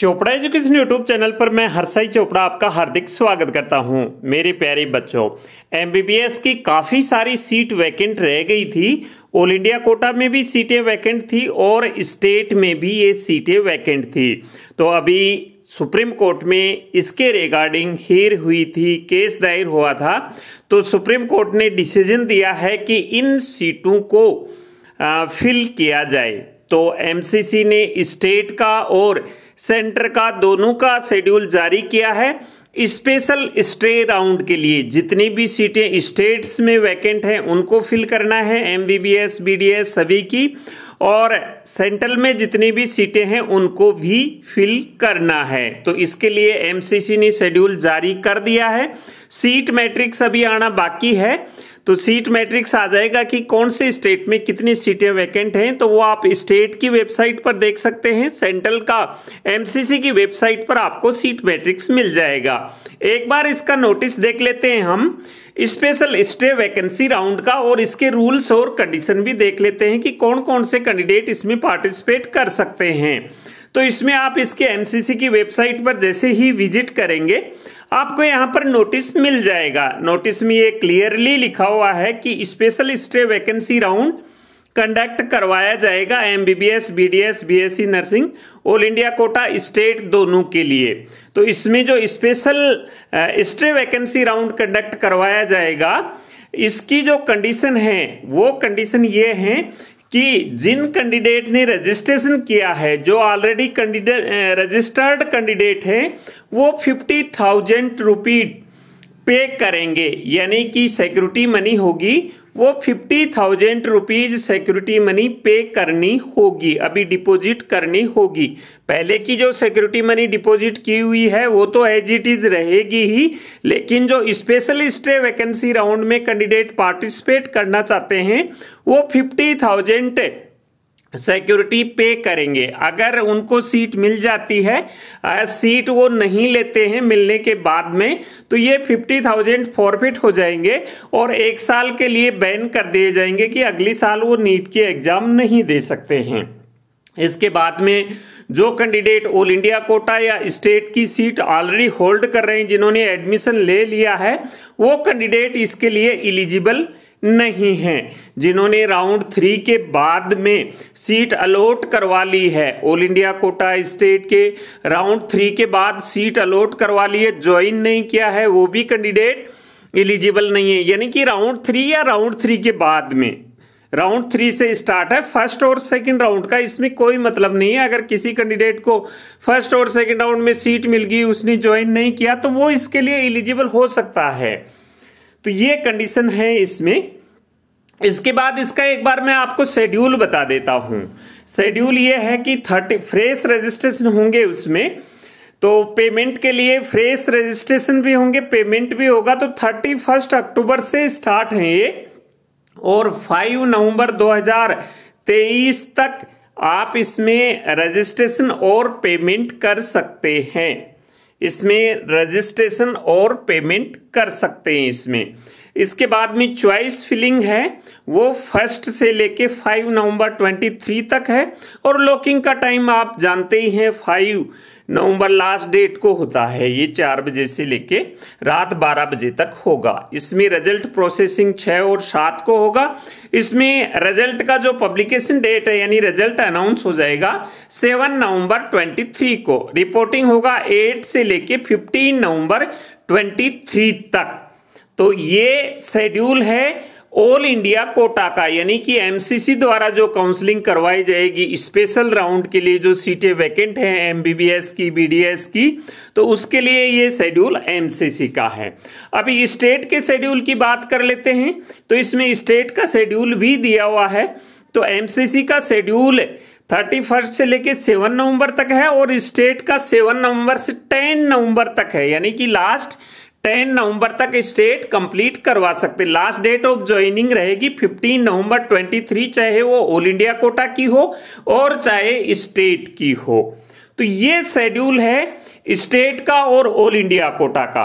Chopra education YouTube channel पर मैं हरसाई चोपड़ा आपका हार्दिक स्वागत करता हूं मेरे प्यारे बच्चों एमबीबीएस की काफ़ी सारी सीट वैकेंट रह गई थी ऑल इंडिया कोटा में भी सीटें वैकेंट थी और स्टेट में भी ये सीटें वैकेंट थी तो अभी सुप्रीम कोर्ट में इसके रिगार्डिंग हेर हुई थी केस दायर हुआ था तो सुप्रीम कोर्ट ने डिसीजन दिया है कि इन सीटों को फिल किया जाए तो एम ने स्टेट का और सेंटर का दोनों का शेड्यूल जारी किया है स्पेशल स्टे राउंड के लिए जितनी भी सीटें स्टेट्स में वैकेंट हैं उनको फिल करना है एमबीबीएस बीडीएस सभी की और सेंट्रल में जितनी भी सीटें हैं उनको भी फिल करना है तो इसके लिए एमसीसी ने शेड्यूल जारी कर दिया है सीट मैट्रिक्स अभी आना बाकी है तो सीट मैट्रिक्स आ जाएगा कि कौन से स्टेट में कितनी सीटें वैकेंट हैं तो वो आप स्टेट की वेबसाइट पर देख सकते हैं सेंट्रल का एमसीसी की वेबसाइट पर आपको सीट मैट्रिक्स मिल जाएगा एक बार इसका नोटिस देख लेते हैं हम स्पेशल स्टे वैकेंसी राउंड का और इसके रूल्स और कंडीशन भी देख लेते हैं कि कौन कौन से कैंडिडेट इसमें पार्टिसिपेट कर सकते हैं तो इसमें आप इसके एमसीसी की वेबसाइट पर जैसे ही विजिट करेंगे आपको यहाँ पर नोटिस मिल जाएगा नोटिस में ये क्लियरली लिखा हुआ है कि special stray vacancy round conduct करवाया जाएगा M B B S B D S B S C nursing all India quota state दोनों के लिए तो इसमें जो special stray vacancy round conduct करवाया जाएगा इसकी जो कंडीशन है वो कंडीशन ये है कि जिन कैंडिडेट ने रजिस्ट्रेशन किया है जो ऑलरेडी रजिस्टर्ड कैंडिडेट है वो फिफ्टी थाउजेंड रुपीज पे करेंगे यानी कि सिक्योरिटी मनी होगी वो fifty thousand rupees security money pay करनी होगी अभी डिपॉजिट करनी होगी पहले की जो सिक्योरिटी मनी डिपॉजिट की हुई है वो तो एज इट इज रहेगी ही लेकिन जो स्पेशल स्टे वैकेंसी राउंड में कैंडिडेट पार्टिसिपेट करना चाहते हैं वो फिफ्टी थाउजेंड सिक्योरिटी पे करेंगे अगर उनको सीट मिल जाती है आ, सीट वो नहीं लेते हैं मिलने के बाद में तो ये फिफ्टी थाउजेंड फॉरफिट हो जाएंगे और एक साल के लिए बैन कर दिए जाएंगे कि अगली साल वो नीट की एग्ज़ाम नहीं दे सकते हैं इसके बाद में जो कैंडिडेट ऑल इंडिया कोटा या स्टेट की सीट ऑलरेडी होल्ड कर रहे हैं जिन्होंने एडमिशन ले लिया है वो कैंडिडेट इसके लिए एलिजिबल नहीं है जिन्होंने राउंड थ्री के बाद में सीट अलॉट करवा ली है ऑल इंडिया कोटा स्टेट के राउंड थ्री के बाद सीट अलॉट करवा ली है ज्वाइन नहीं किया है वो भी कैंडिडेट एलिजिबल नहीं है यानी कि राउंड थ्री या राउंड थ्री के बाद में राउंड थ्री से स्टार्ट है फर्स्ट और सेकंड राउंड का इसमें कोई मतलब नहीं है अगर किसी कैंडिडेट को फर्स्ट और सेकंड राउंड में सीट मिल गई उसने ज्वाइन नहीं किया तो वो इसके लिए एलिजिबल हो सकता है तो ये कंडीशन है इसमें इसके बाद इसका एक बार मैं आपको शेड्यूल बता देता हूं शेड्यूल ये है कि थर्टी फ्रेश रजिस्ट्रेशन होंगे उसमें तो पेमेंट के लिए फ्रेश रजिस्ट्रेशन भी होंगे पेमेंट भी होगा तो थर्टी फर्स्ट अक्टूबर से स्टार्ट है ये और 5 नवंबर 2023 तक आप इसमें रजिस्ट्रेशन और पेमेंट कर सकते हैं इसमें रजिस्ट्रेशन और पेमेंट कर सकते हैं इसमें इसके बाद में चॉइस फिलिंग है वो फर्स्ट से लेके फाइव नवंबर ट्वेंटी थ्री तक है और लॉकिंग का टाइम आप जानते ही हैं फाइव नवंबर लास्ट डेट को होता है ये चार बजे से लेके रात बारह बजे तक होगा इसमें रिजल्ट प्रोसेसिंग छः और सात को होगा इसमें रिजल्ट का जो पब्लिकेशन डेट है यानी रिजल्ट अनाउंस हो जाएगा सेवन नवंबर ट्वेंटी थ्री को रिपोर्टिंग होगा एट से लेके फिफ्टीन नवंबर ट्वेंटी थ्री तक तो ये शेड्यूल है ऑल इंडिया कोटा का यानी कि एमसीसी द्वारा जो काउंसलिंग करवाई जाएगी स्पेशल राउंड के लिए जो सीटें वैकेंट हैं एमबीबीएस की बीडीएस की तो उसके लिए ये शेड्यूल एमसीसी का है अभी स्टेट के शेड्यूल की बात कर लेते हैं तो इसमें स्टेट का शेड्यूल भी दिया हुआ है तो एमसीसी का शेड्यूल थर्टी फर्स्ट से लेके सेवन नवंबर तक है और स्टेट का सेवन नवंबर से टेन नवंबर तक है यानी कि लास्ट 10 नवंबर तक स्टेट कंप्लीट करवा सकते लास्ट डेट ऑफ ज्वाइनिंग रहेगी 15 नवंबर 23 चाहे वो ऑल इंडिया कोटा की हो और चाहे स्टेट की हो तो ये शेड्यूल है स्टेट का और ऑल इंडिया कोटा का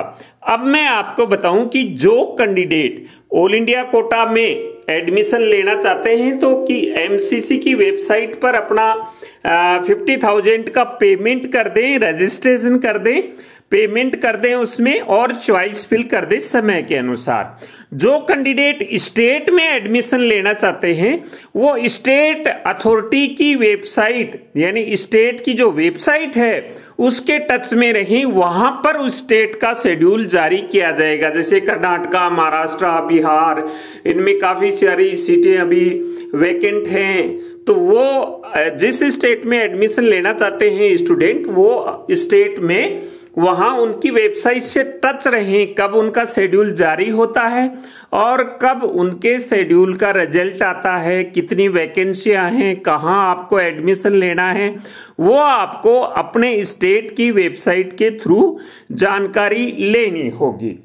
अब मैं आपको बताऊं कि जो कैंडिडेट ऑल इंडिया कोटा में एडमिशन लेना चाहते हैं तो कि एमसीसी की वेबसाइट पर अपना फिफ्टी थाउजेंड का पेमेंट कर दें रजिस्ट्रेशन कर दें पेमेंट कर दें उसमें और च्वाइस फिल कर दें समय के अनुसार जो कैंडिडेट स्टेट में एडमिशन लेना चाहते हैं वो स्टेट अथॉरिटी की वेबसाइट यानी स्टेट की जो वेबसाइट है उसके टच में रहें वहां पर उस स्टेट का शेड्यूल जारी किया जाएगा जैसे कर्नाटका महाराष्ट्र बिहार इनमें काफ़ी सारी सीटें अभी वैकेंट हैं तो वो जिस स्टेट में एडमिशन लेना चाहते हैं स्टूडेंट वो स्टेट में वहां उनकी वेबसाइट से टच रहे कब उनका शेड्यूल जारी होता है और कब उनके शेड्यूल का रिजल्ट आता है कितनी वैकेंसियां हैं कहाँ आपको एडमिशन लेना है वो आपको अपने स्टेट की वेबसाइट के थ्रू जानकारी लेनी होगी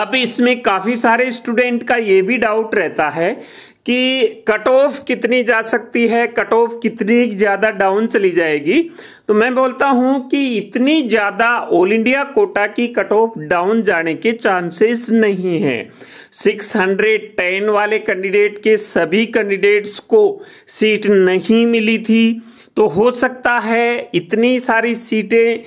अब इसमें काफ़ी सारे स्टूडेंट का ये भी डाउट रहता है कि कट ऑफ कितनी जा सकती है कट ऑफ कितनी ज्यादा डाउन चली जाएगी तो मैं बोलता हूं कि इतनी ज्यादा ऑल इंडिया कोटा की कट ऑफ डाउन जाने के चांसेस नहीं है 610 वाले कैंडिडेट के सभी कैंडिडेट्स को सीट नहीं मिली थी तो हो सकता है इतनी सारी सीटें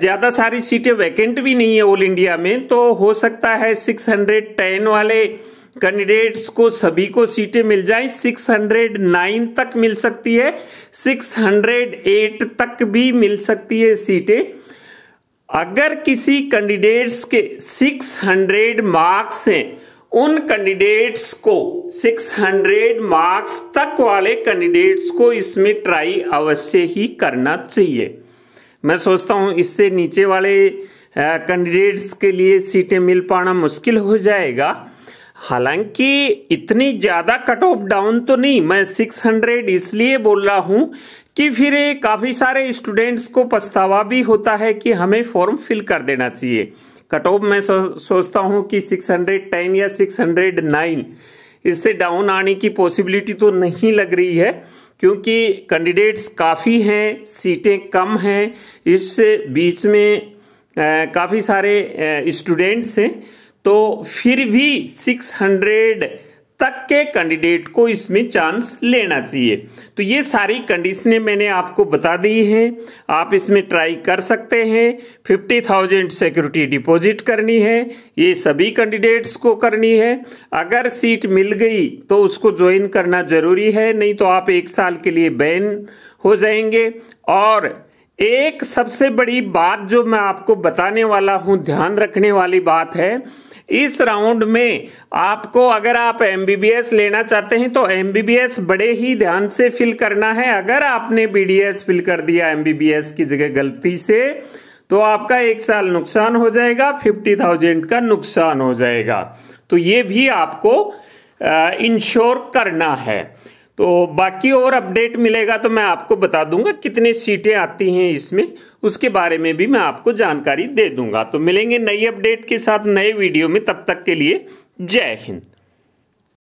ज़्यादा सारी सीटें वैकेंट भी नहीं है ऑल इंडिया में तो हो सकता है 610 वाले कैंडिडेट्स को सभी को सीटें मिल जाएं 609 तक मिल सकती है 608 तक भी मिल सकती है सीटें अगर किसी कैंडिडेट्स के 600 मार्क्स हैं उन कैंडिडेट्स को 600 मार्क्स तक वाले कैंडिडेट्स को इसमें ट्राई अवश्य ही करना चाहिए मैं सोचता हूं इससे नीचे वाले कैंडिडेट्स के लिए सीटें मिल पाना मुश्किल हो जाएगा हालांकि इतनी ज्यादा कट ऑफ डाउन तो नहीं मैं 600 इसलिए बोल रहा हूं कि फिर काफी सारे स्टूडेंट्स को पछतावा भी होता है कि हमें फॉर्म फिल कर देना चाहिए कट ऑफ मैं सो, सोचता हूं कि 610 या 609 इससे डाउन आने की पॉसिबिलिटी तो नहीं लग रही है क्योंकि कैंडिडेट्स काफ़ी हैं सीटें कम हैं इस बीच में काफ़ी सारे स्टूडेंट्स हैं तो फिर भी 600 तक के कैंडिडेट को इसमें चांस लेना चाहिए तो ये सारी कंडीशनें मैंने आपको बता दी हैं आप इसमें ट्राई कर सकते हैं 50,000 सिक्योरिटी डिपॉजिट करनी है ये सभी कैंडिडेट्स को करनी है अगर सीट मिल गई तो उसको ज्वाइन करना जरूरी है नहीं तो आप एक साल के लिए बैन हो जाएंगे और एक सबसे बड़ी बात जो मैं आपको बताने वाला हूं ध्यान रखने वाली बात है इस राउंड में आपको अगर आप एम लेना चाहते हैं तो एम बड़े ही ध्यान से फिल करना है अगर आपने बी फिल कर दिया एम की जगह गलती से तो आपका एक साल नुकसान हो जाएगा फिफ्टी थाउजेंड का नुकसान हो जाएगा तो ये भी आपको इंश्योर करना है तो बाकी और अपडेट मिलेगा तो मैं आपको बता दूंगा कितनी सीटें आती हैं इसमें उसके बारे में भी मैं आपको जानकारी दे दूंगा तो मिलेंगे नई अपडेट के साथ नए वीडियो में तब तक के लिए जय हिंद